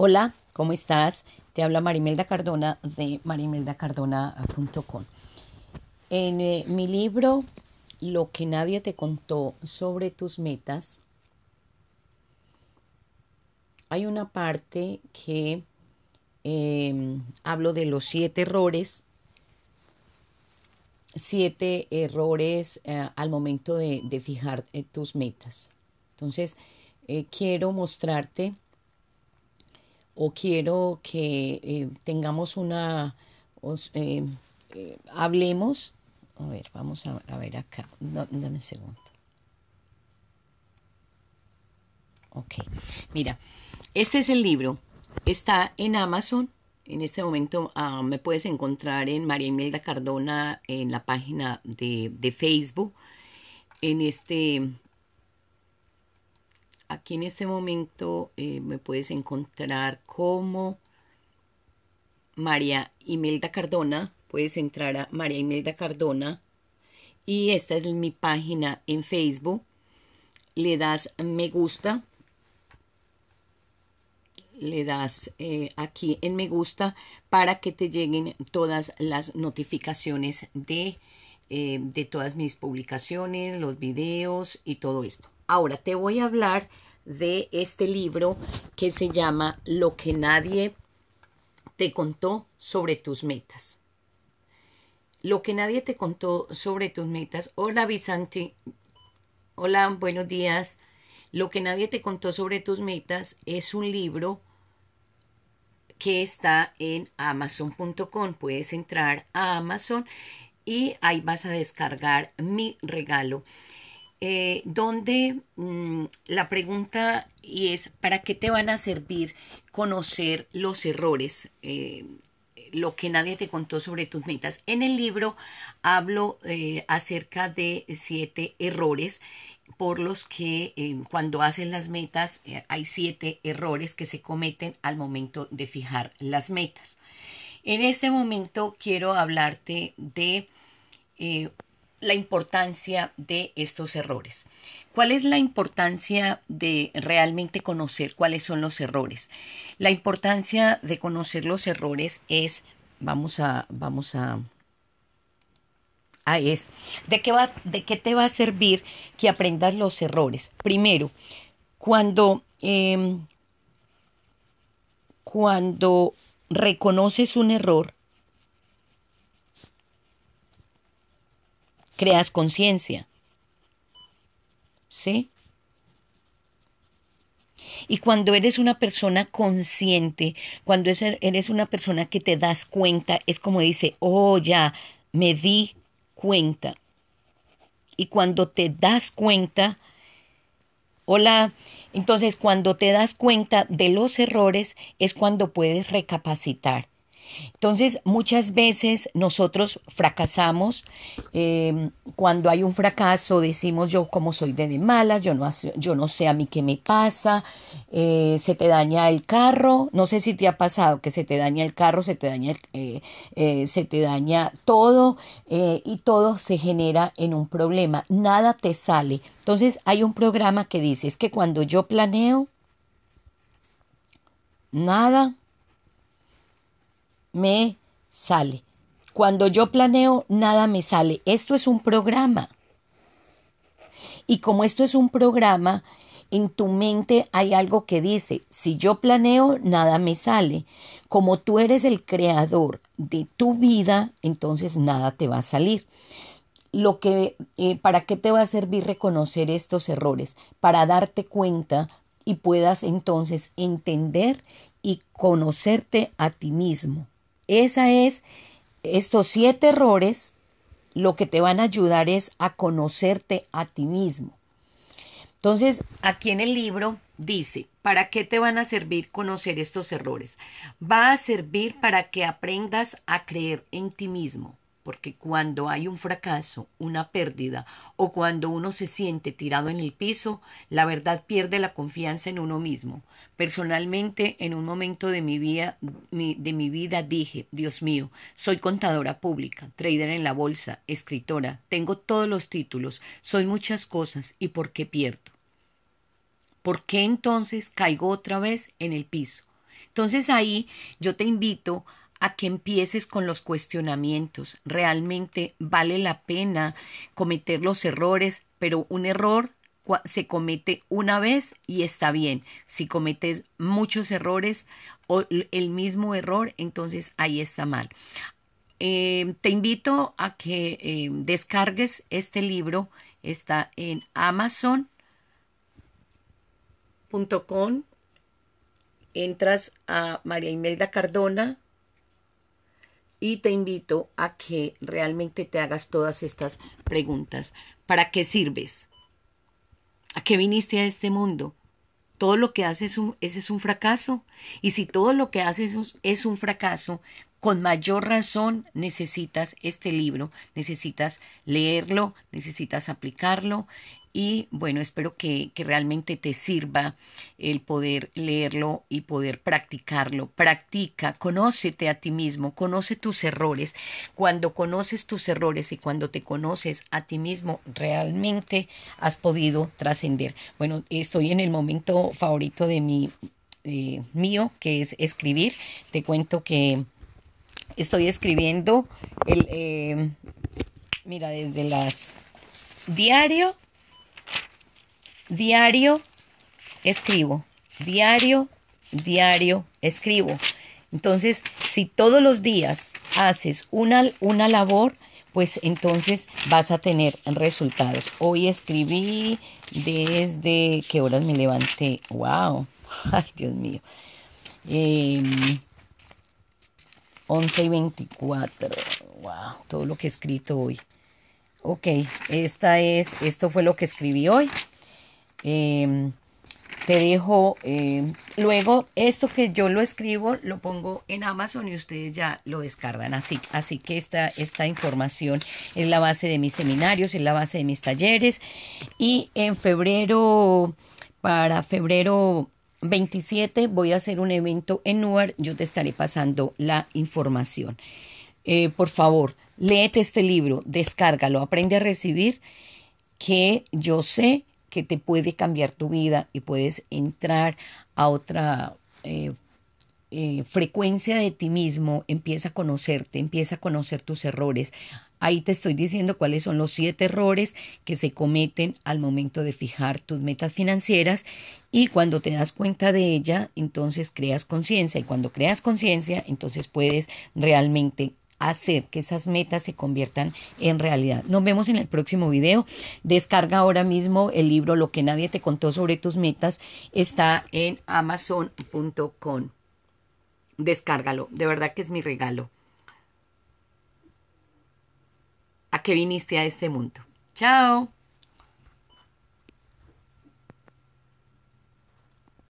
Hola, ¿cómo estás? Te habla Marimelda Cardona de marimeldacardona.com. En eh, mi libro Lo que nadie te contó sobre tus metas, hay una parte que em, hablo de los siete errores, siete errores eh, al momento de, de fijar eh, tus metas. Entonces, quiero mostrarte o quiero que eh, tengamos una, eh, eh, hablemos, a ver, vamos a, ver acá, dame un segundo. Ok, mira, este es el libro, está en Amazon, en este momento ah, me puedes encontrar en María Imelda Cardona en la página de, de Facebook, en este aquí en este momento eh, me puedes encontrar como María Imelda Cardona. Puedes entrar a María Imelda Cardona. Y esta es mi página en Facebook. Le das me gusta. Le das eh, aquí en me gusta para que te lleguen todas las notificaciones de, eh, de todas mis publicaciones, los videos y todo esto. Ahora te voy a hablar de este libro que se llama Lo que nadie te contó sobre tus metas. Lo que nadie te contó sobre tus metas. Hola Vicente. Hola, buenos días. Lo que nadie te contó sobre tus metas es un libro que está en amazon.com. Puedes entrar a Amazon y ahí vas a descargar mi regalo. Eh, donde mm, la pregunta es, ¿para qué te van a servir conocer los errores? Eh, lo que nadie te contó sobre tus metas. En el libro hablo eh, acerca de siete errores por los que cuando hacen las metas hay siete errores que se cometen al momento de fijar las metas. En este momento quiero hablarte de la importancia de estos errores. ¿Cuál es la importancia de realmente conocer cuáles son los errores? La importancia de conocer los errores es, vamos a, vamos a, ah, es, ¿de qué, va, ¿de qué te va a servir que aprendas los errores? Primero, cuando, em, cuando reconoces un error, creas conciencia. ¿Sí? Y cuando eres una persona consciente, cuando eres una persona que te das cuenta, es como dice, oh ya, me di cuenta. Y cuando te das cuenta, hola, entonces cuando te das cuenta de los errores es cuando puedes recapacitar entonces, muchas veces nosotros fracasamos. Eh, cuando hay un fracaso, decimos yo como soy de, malas, yo no, yo no sé a mí qué me pasa, eh, se te daña el carro, no sé si te ha pasado que se te daña el carro, se te daña, eh, se te daña todo y todo se genera en un problema, nada te sale. Entonces, hay un programa que dice, es que cuando yo planeo, nada me sale. Cuando yo planeo, nada me sale. Esto es un programa. Y como esto es un programa, en tu mente hay algo que dice, si yo planeo, nada me sale. Como tú eres el creador de tu vida, entonces nada te va a salir. Lo que, eh, ¿Para qué te va a servir reconocer estos errores? Para darte cuenta y puedas entonces entender y conocerte a ti mismo. Esa es, estos siete errores lo que te van a ayudar es a conocerte a ti mismo. Entonces, aquí en el libro dice, ¿para qué te van a servir conocer estos errores? Va a servir para que aprendas a creer en ti mismo porque cuando hay un fracaso, una pérdida o cuando uno se siente tirado en el piso, la verdad pierde la confianza en uno mismo. Personalmente, en un momento de mi vida, dije, Dios mío, soy contadora pública, trader en la bolsa, escritora, tengo todos los títulos, soy muchas cosas y ¿por qué pierdo? ¿Por qué entonces caigo otra vez en el piso? Entonces ahí yo te invito a que empieces con los cuestionamientos. Realmente vale la pena cometer los errores, pero un error se comete una vez y está bien. Si cometes muchos errores o el mismo error, entonces ahí está mal. Eh, te invito a que eh, descargues este libro. Está en amazon.com. Entras a María Imelda Cardona y te invito a que realmente te hagas todas estas preguntas. ¿Para qué sirves? ¿A qué viniste a este mundo? Todo lo que haces es un, es un fracaso. Y si todo lo que haces es un fracaso, con mayor razón necesitas este libro, necesitas leerlo, necesitas aplicarlo y bueno, espero que, que, realmente te sirva el poder leerlo y poder practicarlo. Practica, conócete a ti mismo, conoce tus errores. Cuando conoces tus errores y cuando te conoces a ti mismo, realmente has podido trascender. Bueno, estoy en el momento favorito de mi eh, mío, que es escribir. Te cuento que estoy escribiendo el, eh, mira, desde las diario, diario, escribo, diario, diario, escribo. Entonces, si todos los días haces una, una labor, pues entonces vas a tener resultados. Hoy escribí desde qué horas me levanté. ¡Wow! ¡Ay, Dios mío! Em, 11 y 24. Wow, todo lo que he escrito hoy. Ok, esta es, esto fue lo que escribí hoy. Em, te dejo, em, luego esto que yo lo escribo, lo pongo en Amazon y ustedes ya lo descargan. Así, así que esta, esta información es la base de mis seminarios, es la base de mis talleres. Y en febrero, para febrero 27 voy a hacer un evento en Newark, yo te estaré pasando la información. Eh, por favor, léete este libro, descárgalo, aprende a recibir, que yo sé que te puede cambiar tu vida y puedes entrar a otra eh, eh, frecuencia de ti mismo, empieza a conocerte, empieza a conocer tus errores, Ahí te estoy diciendo cuáles son los siete errores que se cometen al momento de fijar tus metas financieras y cuando te das cuenta de ella, entonces creas conciencia y cuando creas conciencia, entonces puedes realmente hacer que esas metas se conviertan en realidad. Nos vemos en el próximo video. Descarga ahora mismo el libro Lo que nadie te contó sobre tus metas. Está en amazon.com. Descárgalo. De verdad que es mi regalo. que viniste a este mundo. Chao.